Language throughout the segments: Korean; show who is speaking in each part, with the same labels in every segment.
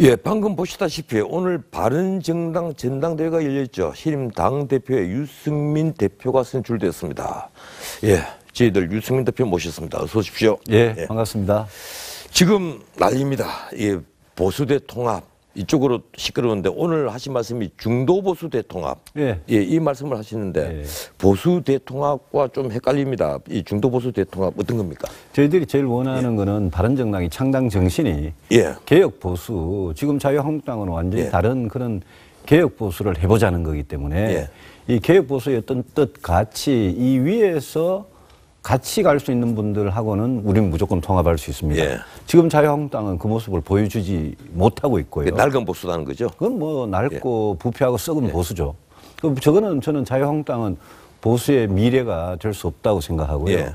Speaker 1: 예, 방금 보시다시피 오늘 바른정당 전당대회가 열렸죠. 신임 당 대표의 유승민 대표가 선출되었습니다. 예, 저희들 유승민 대표 모셨습니다. 어서 오십시오. 예, 예. 반갑습니다. 지금 난리입니다 예, 보수대 통합 이쪽으로 시끄러운데 오늘 하신 말씀이 중도 보수
Speaker 2: 대통합. 예.
Speaker 1: 예, 이 말씀을 하시는데 예.
Speaker 2: 보수 대통합과 좀 헷갈립니다. 이 중도 보수 대통합 어떤 겁니까? 저희들이 제일 원하는 예. 거는 바른정당이 창당 정신이 예. 개혁 보수 지금 자유한국당은 완전히 예. 다른 그런 개혁 보수를 해보자는 거기 때문에 예. 이 개혁 보수의 어떤 뜻 같이 이 위에서 같이 갈 수 있는 분들하고는 우리는 무조건 통합할 수 있습니다. 예. 지금 자유한국당은 그 모습을 보여주지 못하고 있고요. 낡은 보수라는 거죠? 그건 뭐 낡고 예. 부패하고 썩은 예. 보수죠. 그 저거는 저는 자유한국당은 보수의 미래가 될 수 없다고 생각하고요. 예.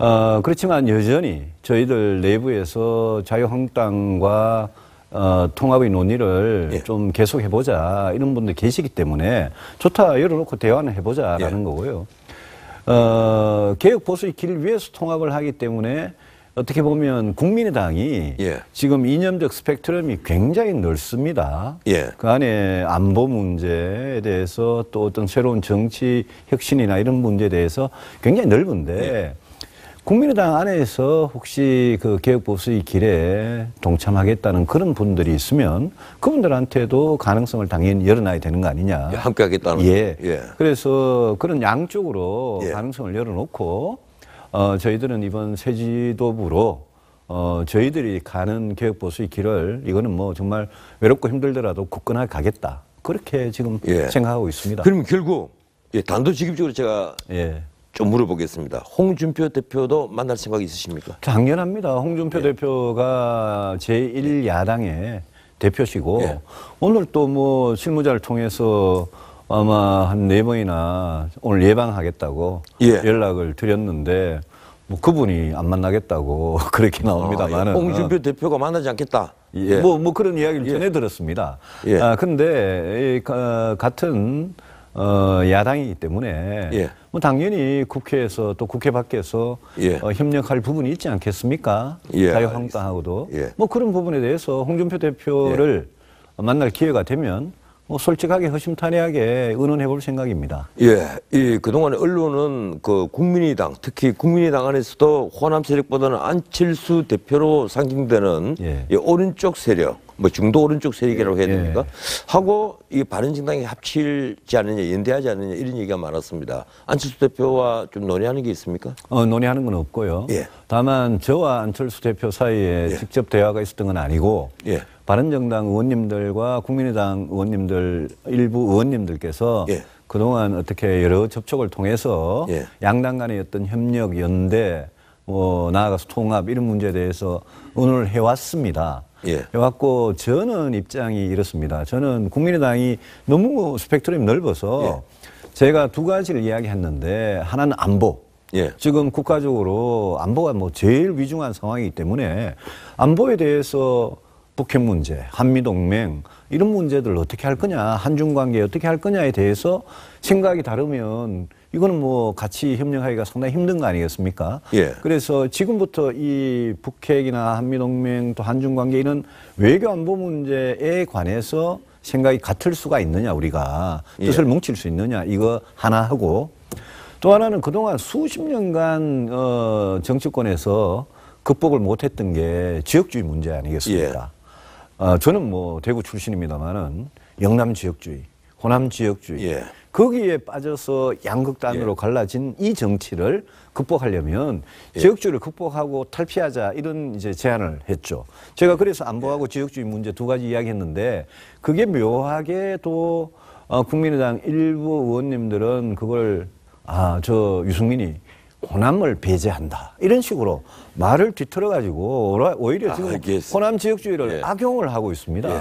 Speaker 2: 어, 그렇지만 여전히 저희들 내부에서 자유한국당과 어, 통합의 논의를 예. 좀 계속 해보자 이런 분들 계시기 때문에 좋다 열어놓고 대화는 해보자라는 예. 거고요. 어, 개혁 보수의 길을 위해서 통합을 하기 때문에 어떻게 보면 국민의당이 예. 지금 이념적 스펙트럼이 굉장히 넓습니다. 예. 그 안에 안보 문제에 대해서 또 어떤 새로운 정치 혁신이나 이런 문제에 대해서 굉장히 넓은데 예. 국민의당 안에서 혹시 그 개혁보수의 길에 동참하겠다는 그런 분들이 있으면 그분들한테도 가능성을 당연히 열어놔야 되는 거 아니냐. 예,
Speaker 1: 함께 하겠다는. 예. 예.
Speaker 2: 그래서 그런 양쪽으로 예. 가능성을 열어놓고 어, 저희들은 이번 새 지도부로 어, 저희들이 가는 개혁보수의 길을 이거는 뭐 정말 외롭고 힘들더라도 굳건하게 가겠다. 그렇게 지금 예. 생각하고 있습니다. 그럼 결국
Speaker 1: 예, 단도직입적으로 제가 예. 좀 물어보겠습니다. 홍준표 대표도 만날 생각 있으십니까?
Speaker 2: 당연합니다. 홍준표 예. 대표가 제1야당의 대표시고 예. 오늘 또 뭐 실무자를 통해서 아마 한 네 번이나 오늘 예방하겠다고 예. 연락을 드렸는데 뭐 그분이 안 만나겠다고 그렇게 아, 나옵니다만은 아, 홍준표 대표가 만나지 않겠다. 뭐뭐 예. 예. 뭐 그런 이야기를 전해 들었습니다. 아 근데 이, 어, 같은 어, 야당이기 때문에 예. 뭐 당연히 국회에서 또 국회 밖에서 예. 어, 협력할 부분이 있지 않겠습니까? 예, 자유한국당하고도 예. 뭐 그런 부분에 대해서 홍준표 대표를 예. 만날 기회가 되면 뭐 솔직하게 허심탄회하게 의논해 볼 생각입니다. 예, 이 그동안 언론은 그 국민의당 특히
Speaker 1: 국민의당 안에서도 호남 세력보다는 안철수 대표로 상징되는 예. 이 오른쪽 세력 뭐 중도 오른쪽 세력이라고 해야 예. 됩니까? 예. 하고 이 바른정당이 합치지 않느냐, 연대하지 않느냐 이런 얘기가 많았습니다. 안철수 대표와 좀 논의하는 게 있습니까?
Speaker 2: 어, 논의하는 건 없고요. 예. 다만 저와 안철수 대표 사이에 예. 직접 대화가 있었던 건 아니고 예. 바른정당 의원님들과 국민의당 의원님들 일부 의원님들께서 예. 그동안 어떻게 여러 접촉을 통해서 예. 양당 간의 어떤 협력, 연대, 뭐 나아가서 통합 이런 문제에 대해서 오늘 해왔습니다. 예. 해왔고 저는 입장이 이렇습니다. 저는 국민의당이 너무 스펙트럼이 넓어서 예. 제가 두 가지를 이야기했는데 하나는 안보. 예. 지금 국가적으로 안보가 뭐 제일 위중한 상황이기 때문에 안보에 대해서 북핵 문제, 한미동맹 이런 문제들 을 어떻게 할 거냐, 한중 관계 어떻게 할 거냐에 대해서 생각이 다르면 이거는 뭐 같이 협력하기가 상당히 힘든 거 아니겠습니까? 예. 그래서 지금부터 이 북핵이나 한미동맹 또 한중 관계 이런 외교 안보 문제에 관해서 생각이 같을 수가 있느냐 우리가 예. 뜻을 예. 뭉칠 수 있느냐 이거 하나 하고 또 하나는 그동안 수십 년간 어 정치권에서 극복을 못했던 게 지역주의 문제 아니겠습니까? 예. 아, 저는 뭐 대구 출신입니다만은 영남 지역주의, 호남 지역주의 예. 거기에 빠져서 양극단으로 예. 갈라진 이 정치를 극복하려면 예. 지역주의를 극복하고 탈피하자 이런 이제 제안을 했죠. 제가 그래서 안보하고 예. 지역주의 문제 두 가지 이야기했는데 그게 묘하게 또 어, 국민의당 일부 의원님들은 그걸 아, 저 유승민이 호남을 배제한다 이런 식으로 말을 뒤틀어 가지고 아, 오히려 지금 아, 호남 지역주의를 예. 악용을 하고 있습니다. 예.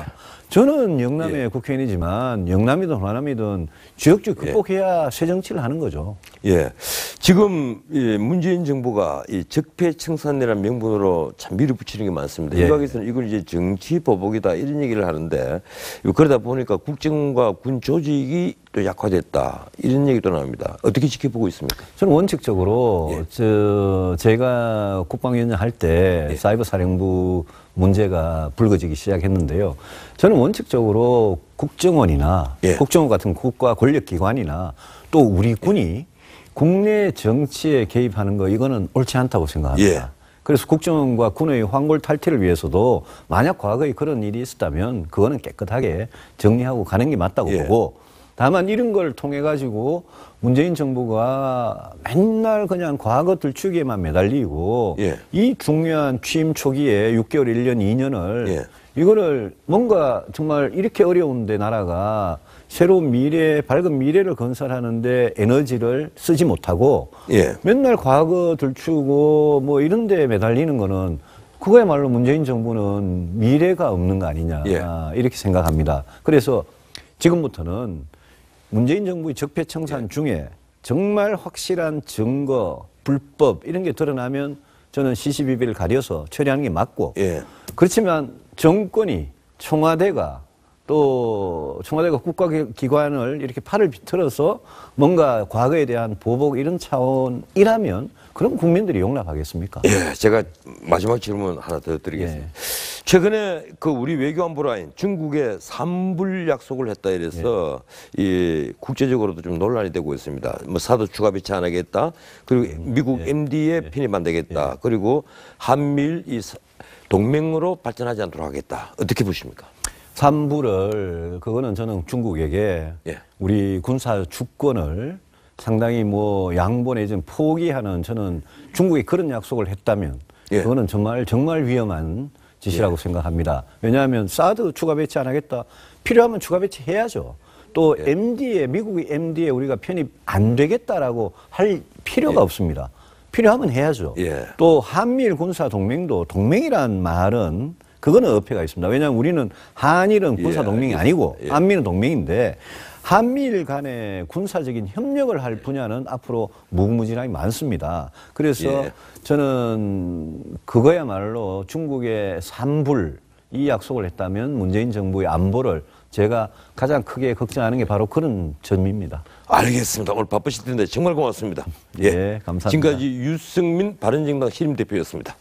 Speaker 2: 저는 영남의 예. 국회의원이지만 영남이든 호남이든 지역주의 예. 극복해야 새 정치를 하는 거죠. 예. 지금
Speaker 1: 문재인 정부가 이 적폐청산이라는 명분으로 참 밀어붙이는 게 많습니다. 예. 일각에서는 이걸 이제 정치 보복이다 이런 얘기를 하는데 그러다 보니까 국정과 군 조직이 또 약화됐다
Speaker 2: 이런 얘기도 나옵니다. 어떻게 지켜보고 있습니까? 저는 원칙적으로 예. 저 제가 국방위원장 할때 예. 사이버 사령부 문제가 불거지기 시작했는데요. 저는 원칙적으로 국정원이나 예. 국정원 같은 국가 권력기관이나 또 우리 군이 예. 국내 정치에 개입하는 거 이거는 옳지 않다고 생각합니다. 예. 그래서 국정과 군의 황골 탈퇴를 위해서도 만약 과거에 그런 일이 있었다면 그거는 깨끗하게 정리하고 가는 게 맞다고 예. 보고 다만 이런 걸 통해 가지고 문재인 정부가 맨날 그냥 과거 들추기에만 매달리고 예. 이 중요한 취임 초기에 6개월, 1년, 2년을 예. 이거를 뭔가 정말 이렇게 어려운데 나라가 새로운 미래, 밝은 미래를 건설하는데 에너지를 쓰지 못하고 예. 맨날 과거 들추고 뭐 이런 데 매달리는 거는 그거야말로 문재인 정부는 미래가 없는 거 아니냐 예. 이렇게 생각합니다. 그래서 지금부터는 문재인 정부의 적폐청산 예. 중에 정말 확실한 증거, 불법 이런 게 드러나면 저는 시시비비를 가려서 처리하는 게 맞고 예. 그렇지만 정권이 청와대가 또 청와대가 국가기관을 이렇게 팔을 비틀어서 뭔가 과거에 대한 보복 이런 차원이라면 그럼 국민들이 용납하겠습니까?
Speaker 1: 예, 제가 마지막 질문 하나 더 드리겠습니다. 예. 최근에 그 우리 외교안보 라인 중국에 삼불 약속을 했다 이래서 예. 이 국제적으로도 좀 논란이 되고 있습니다. 뭐사도 추가 비치안 하겠다. 그리고 음, 미국 예. MD에 편입 안 되겠다. 그리고 한미 동맹으로 발전하지 않도록 하겠다. 어떻게 보십니까?
Speaker 2: 삼부를 그거는 저는 중국에게 예. 우리 군사 주권을 상당히 뭐양본에지 포기하는 저는 중국이 그런 약속을 했다면 예. 그거는 정말 정말 위험한 짓이라고 예. 생각합니다. 왜냐하면 사드 추가 배치 안 하겠다. 필요하면 추가 배치 해야죠. 또 예. MD에 미국이 MD에 우리가 편입 안 되겠다라고 할 필요가 예. 없습니다. 필요하면 해야죠. 예. 또 한미일 군사 동맹도 동맹이란 말은 그거는 어폐가 있습니다. 왜냐하면 우리는 한일은 예, 군사 동맹이 예, 아니고 예. 한미는 동맹인데 한미일 간의 군사적인 협력을 할 예. 분야는 앞으로 무궁무진하게 많습니다. 그래서 예. 저는 그거야말로 중국의 산불 이 약속을 했다면 문재인 정부의 안보를 제가 가장 크게 걱정하는 게 바로 그런 점입니다. 알겠습니다. 오늘 바쁘실 텐데 정말 고맙습니다. 예, 예. 감사합니다. 지금까지
Speaker 1: 유승민 바른정당 신임 대표였습니다.